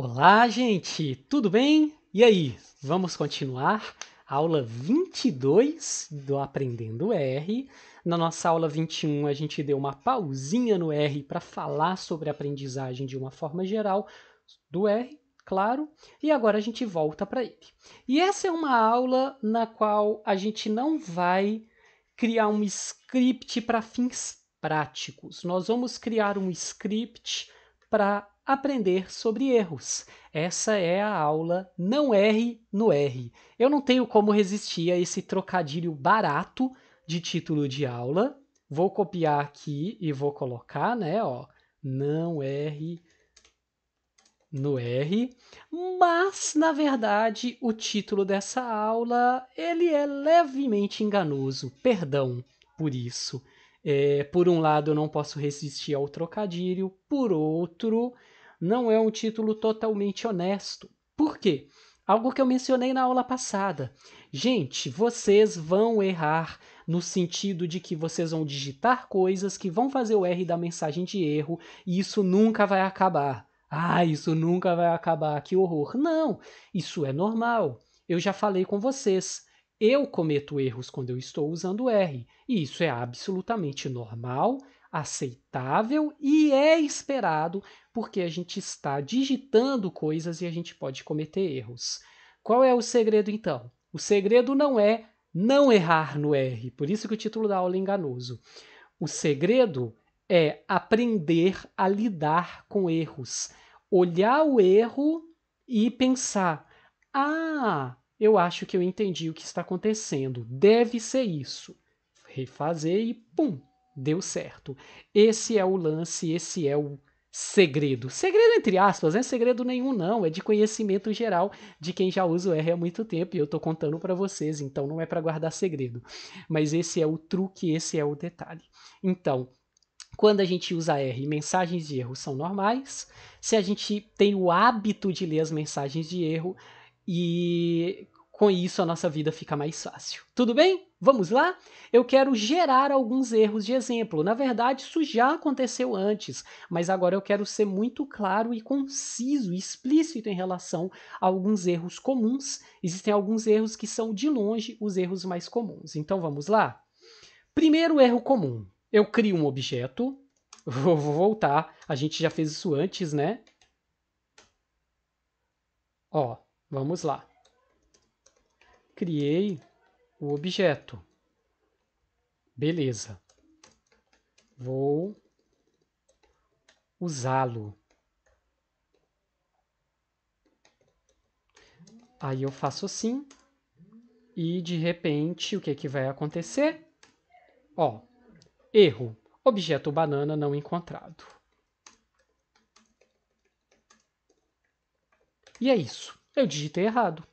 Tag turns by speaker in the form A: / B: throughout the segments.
A: Olá, gente, tudo bem? E aí, vamos continuar a aula 22 do Aprendendo R. Na nossa aula 21, a gente deu uma pausinha no R para falar sobre aprendizagem de uma forma geral do R, claro, e agora a gente volta para ele. E essa é uma aula na qual a gente não vai criar um script para fins práticos. Nós vamos criar um script para aprender sobre erros. Essa é a aula Não Erre no R. Eu não tenho como resistir a esse trocadilho barato de título de aula. Vou copiar aqui e vou colocar, né, ó, Não Erre no R, mas na verdade o título dessa aula ele é levemente enganoso. Perdão por isso. É, por um lado eu não posso resistir ao trocadilho, por outro não é um título totalmente honesto. Por quê? Algo que eu mencionei na aula passada. Gente, vocês vão errar no sentido de que vocês vão digitar coisas que vão fazer o R da mensagem de erro e isso nunca vai acabar. Ah, isso nunca vai acabar, que horror. Não, isso é normal. Eu já falei com vocês. Eu cometo erros quando eu estou usando R, e isso é absolutamente normal aceitável e é esperado, porque a gente está digitando coisas e a gente pode cometer erros. Qual é o segredo então? O segredo não é não errar no R, por isso que o título da aula é enganoso. O segredo é aprender a lidar com erros, olhar o erro e pensar: ah, eu acho que eu entendi o que está acontecendo, deve ser isso. Refazer e pum, deu certo. Esse é o lance, esse é o segredo. Segredo entre aspas, não é segredo nenhum não, é de conhecimento geral de quem já usa o R há muito tempo e eu tô contando para vocês, então não é para guardar segredo. Mas esse é o truque, esse é o detalhe. Então, quando a gente usa R, mensagens de erro são normais. Se a gente tem o hábito de ler as mensagens de erro e com isso a nossa vida fica mais fácil. Tudo bem? Vamos lá? Eu quero gerar alguns erros de exemplo. Na verdade, isso já aconteceu antes, mas agora eu quero ser muito claro e conciso, explícito em relação a alguns erros comuns. Existem alguns erros que são, de longe, os erros mais comuns. Então vamos lá? Primeiro erro comum: eu crio um objeto. Vou voltar, a gente já fez isso antes, né? Ó, vamos lá. Criei o objeto. Beleza. Vou usá-lo. Aí eu faço assim. E de repente, o que, que vai acontecer? Ó, erro. Objeto banana não encontrado. E é isso. Eu digitei errado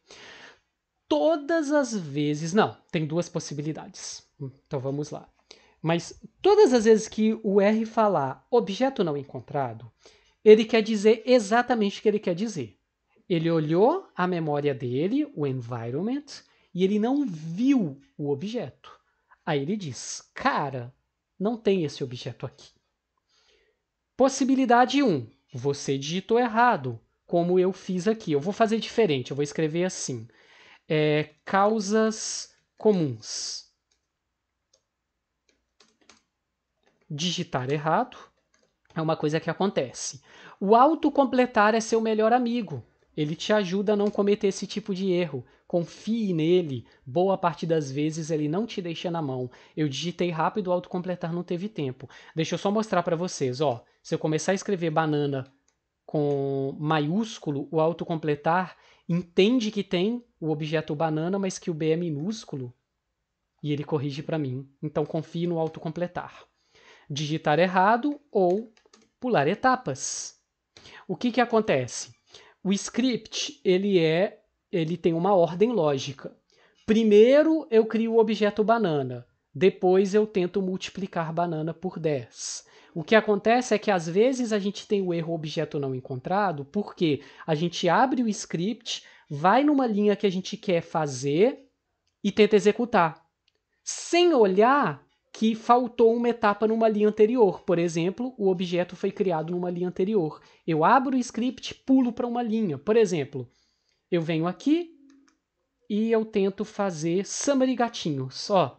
A: todas as vezes. Não, tem duas possibilidades. Hum, então vamos lá. Mas todas as vezes que o R falar objeto não encontrado, ele quer dizer exatamente o que ele quer dizer. Ele olhou a memória dele, o environment, e ele não viu o objeto. Aí ele diz: Cara, não tem esse objeto aqui. Possibilidade 1. Você digitou errado, como eu fiz aqui. Eu vou fazer diferente, eu vou escrever assim é, causas comuns. Digitar errado é uma coisa que acontece. O autocompletar é seu melhor amigo. Ele te ajuda a não cometer esse tipo de erro. Confie nele. Boa parte das vezes ele não te deixa na mão. Eu digitei rápido, o autocompletar não teve tempo. Deixa eu só mostrar para vocês, ó. Se eu começar a escrever banana com maiúsculo, o autocompletar entende que tem o objeto banana, mas que o B é minúsculo, e ele corrige para mim. Então confie no autocompletar. Digitar errado ou pular etapas. O que, que acontece? O script ele é, ele tem uma ordem lógica. Primeiro eu crio o objeto banana, depois eu tento multiplicar banana por 10. O que acontece é que às vezes a gente tem o erro objeto não encontrado, porque a gente abre o script, vai numa linha que a gente quer fazer e tenta executar, sem olhar que faltou uma etapa numa linha anterior. Por exemplo, o objeto foi criado numa linha anterior. Eu abro o script, pulo para uma linha. Por exemplo, eu venho aqui e eu tento fazer summary gatinhos. Ó,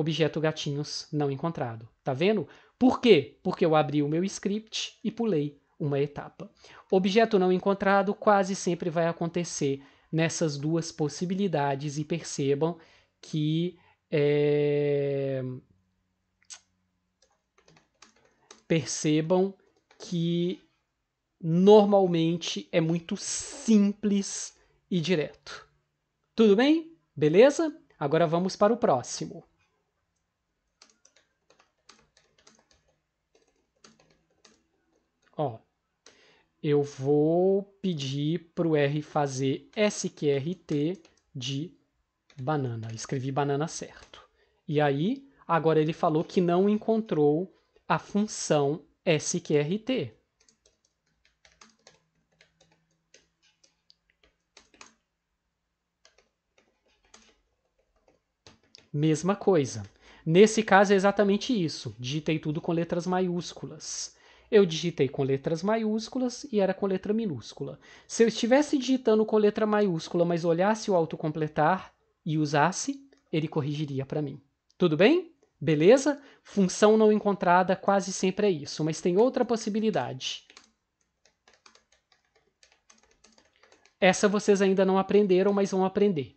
A: objeto gatinhos não encontrado. Tá vendo? Por quê? Porque eu abri o meu script e pulei uma etapa. Objeto não encontrado quase sempre vai acontecer nessas duas possibilidades e percebam que é... percebam que normalmente é muito simples e direto. Tudo bem? Beleza? Agora vamos para o próximo. ó, eu vou pedir para o R fazer SQRT de banana. Escrevi banana certo. E aí, agora ele falou que não encontrou a função SQRT. Mesma coisa. Nesse caso é exatamente isso. Digitei tudo com letras maiúsculas eu digitei com letras maiúsculas e era com letra minúscula. Se eu estivesse digitando com letra maiúscula, mas olhasse o autocompletar e usasse, ele corrigiria para mim. Tudo bem? Beleza? Função não encontrada quase sempre é isso, mas tem outra possibilidade. Essa vocês ainda não aprenderam, mas vão aprender.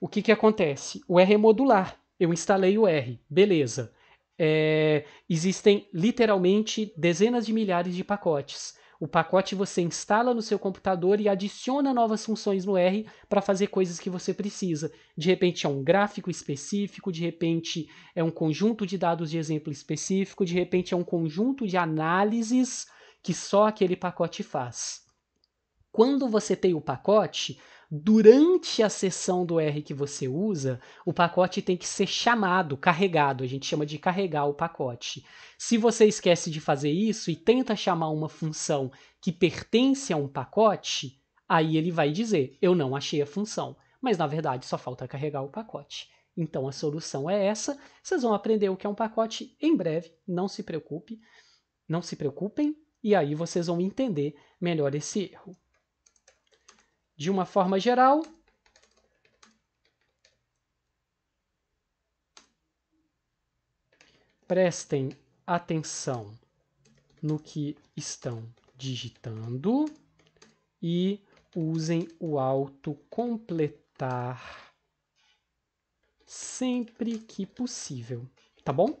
A: O que, que acontece? O R é modular. Eu instalei o R, beleza é, existem literalmente dezenas de milhares de pacotes. O pacote você instala no seu computador e adiciona novas funções no R para fazer coisas que você precisa. De repente é um gráfico específico, de repente é um conjunto de dados de exemplo específico, de repente é um conjunto de análises que só aquele pacote faz. Quando você tem o pacote, durante a sessão do R que você usa, o pacote tem que ser chamado, carregado. A gente chama de carregar o pacote. Se você esquece de fazer isso e tenta chamar uma função que pertence a um pacote, aí ele vai dizer: Eu não achei a função. Mas na verdade só falta carregar o pacote. Então a solução é essa. Vocês vão aprender o que é um pacote em breve, não se preocupe. Não se preocupem, e aí vocês vão entender melhor esse erro de uma forma geral, prestem atenção no que estão digitando e usem o autocompletar sempre que possível, tá bom?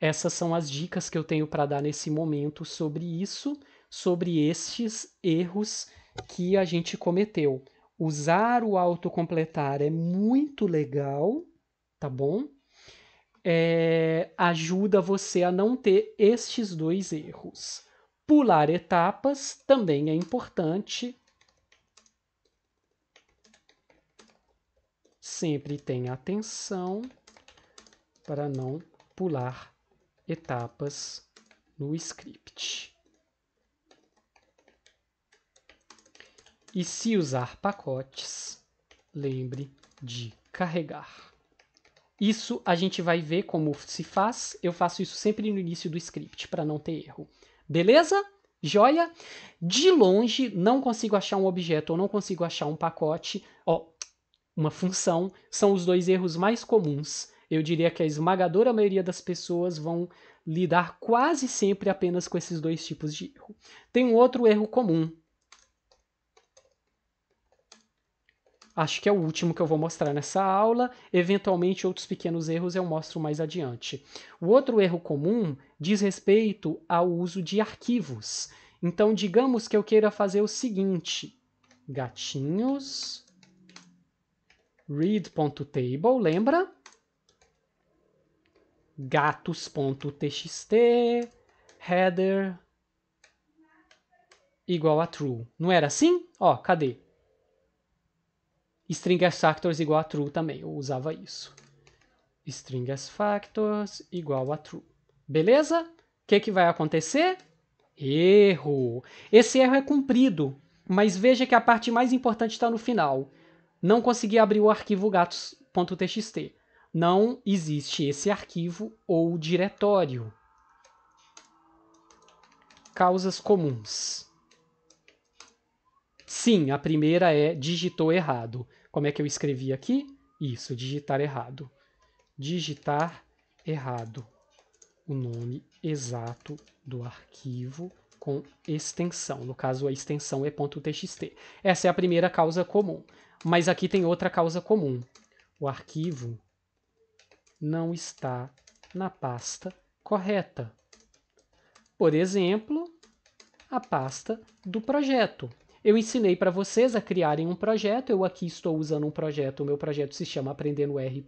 A: Essas são as dicas que eu tenho para dar nesse momento sobre isso, sobre estes erros que a gente cometeu. Usar o autocompletar é muito legal, tá bom? É, ajuda você a não ter estes dois erros. Pular etapas também é importante. Sempre tenha atenção para não pular etapas no script. E se usar pacotes, lembre de carregar. Isso a gente vai ver como se faz. Eu faço isso sempre no início do script, para não ter erro. Beleza? Joia? De longe, não consigo achar um objeto ou não consigo achar um pacote, ó, uma função, são os dois erros mais comuns. Eu diria que a esmagadora maioria das pessoas vão lidar quase sempre apenas com esses dois tipos de erro. Tem um outro erro comum, Acho que é o último que eu vou mostrar nessa aula. Eventualmente, outros pequenos erros eu mostro mais adiante. O outro erro comum diz respeito ao uso de arquivos. Então, digamos que eu queira fazer o seguinte: gatinhos read.table, lembra? gatos.txt header igual a true. Não era assim? Ó, cadê? string as factors igual a true também, eu usava isso. String as factors igual a true. Beleza? O que, que vai acontecer? Erro. Esse erro é cumprido, mas veja que a parte mais importante está no final. Não consegui abrir o arquivo gatos.txt. Não existe esse arquivo ou diretório. Causas comuns. Sim, a primeira é digitou errado. Como é que eu escrevi aqui? Isso, digitar errado. Digitar errado. O nome exato do arquivo com extensão. No caso, a extensão é .txt. Essa é a primeira causa comum. Mas aqui tem outra causa comum. O arquivo não está na pasta correta. Por exemplo, a pasta do projeto. Eu ensinei para vocês a criarem um projeto, eu aqui estou usando um projeto, o meu projeto se chama Aprendendo R.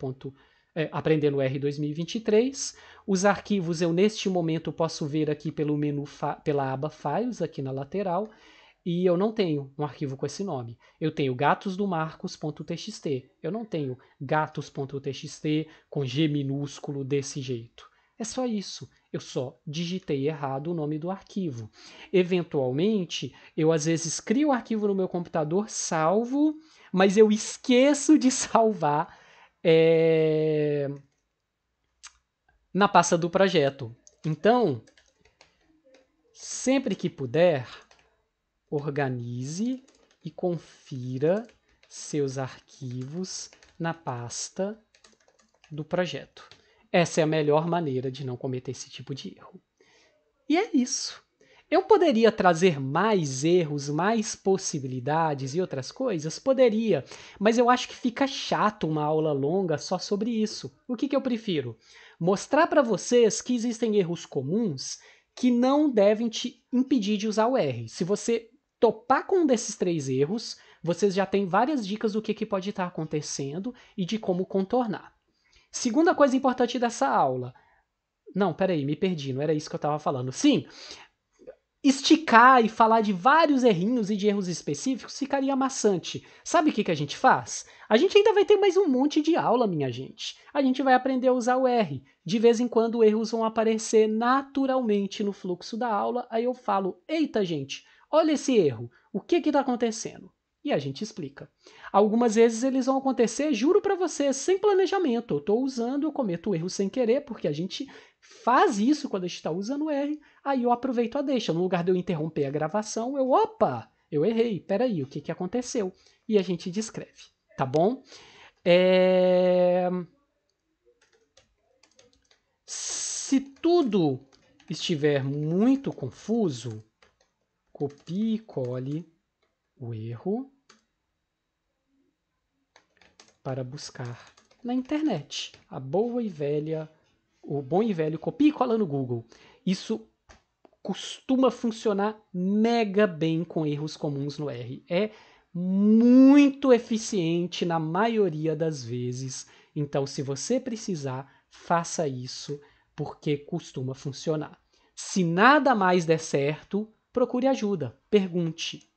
A: É, Aprendendo R 2023. Os arquivos eu neste momento posso ver aqui pelo menu pela aba Files aqui na lateral e eu não tenho um arquivo com esse nome. Eu tenho gatosdomarcos.txt. Eu não tenho gatos.txt com g minúsculo desse jeito. É só isso. Eu só digitei errado o nome do arquivo. Eventualmente, eu às vezes crio o arquivo no meu computador, salvo, mas eu esqueço de salvar é, na pasta do projeto. Então, sempre que puder, organize e confira seus arquivos na pasta do projeto. Essa é a melhor maneira de não cometer esse tipo de erro. E é isso. Eu poderia trazer mais erros, mais possibilidades e outras coisas? Poderia, mas eu acho que fica chato uma aula longa só sobre isso. O que, que eu prefiro? Mostrar para vocês que existem erros comuns que não devem te impedir de usar o R. Se você topar com um desses três erros, vocês já têm várias dicas do que, que pode estar acontecendo e de como contornar. Segunda coisa importante dessa aula. Não, peraí, me perdi, não era isso que eu estava falando. Sim, esticar e falar de vários errinhos e de erros específicos ficaria maçante. Sabe o que, que a gente faz? A gente ainda vai ter mais um monte de aula, minha gente. A gente vai aprender a usar o R. De vez em quando erros vão aparecer naturalmente no fluxo da aula, aí eu falo: eita, gente, olha esse erro, o que está acontecendo? e a gente explica. Algumas vezes eles vão acontecer, juro para você, sem planejamento. Eu estou usando, eu cometo o erro sem querer, porque a gente faz isso quando a gente está usando o R, aí eu aproveito a deixa. No lugar de eu interromper a gravação, eu, opa, eu errei, peraí, o que, que aconteceu? E a gente descreve, tá bom? É... Se tudo estiver muito confuso, copie e cole o erro para buscar na internet. A boa e velha, o bom e velho copia e cola no Google. Isso costuma funcionar mega bem com erros comuns no R. É muito eficiente na maioria das vezes. Então, se você precisar, faça isso porque costuma funcionar. Se nada mais der certo, procure ajuda, pergunte,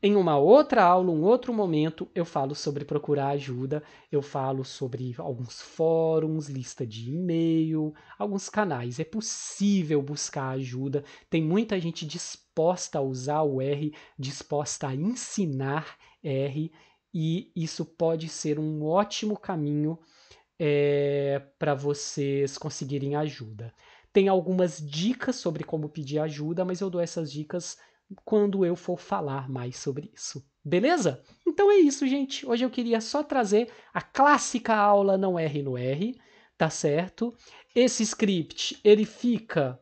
A: Em uma outra aula, um outro momento, eu falo sobre procurar ajuda, eu falo sobre alguns fóruns, lista de e-mail, alguns canais. É possível buscar ajuda, tem muita gente disposta a usar o R, disposta a ensinar R, e isso pode ser um ótimo caminho é, eh, para vocês conseguirem ajuda. Tem algumas dicas sobre como pedir ajuda, mas eu dou essas dicas quando eu for falar mais sobre isso. Beleza? Então é isso, gente. Hoje eu queria só trazer a clássica aula não R no R, tá certo? Esse script, ele fica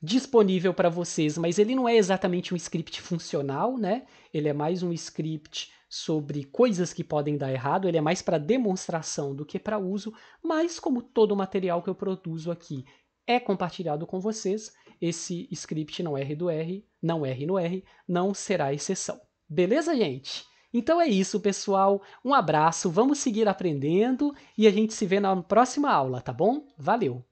A: disponível para vocês, mas ele não é exatamente um script funcional, né? Ele é mais um script sobre coisas que podem dar errado, ele é mais para demonstração do que para uso, mas como todo o material que eu produzo aqui é compartilhado com vocês, esse script não erre do R, não erre no R, não será exceção. Beleza, gente? Então é isso, pessoal. Um abraço, vamos seguir aprendendo e a gente se vê na próxima aula, tá bom? Valeu!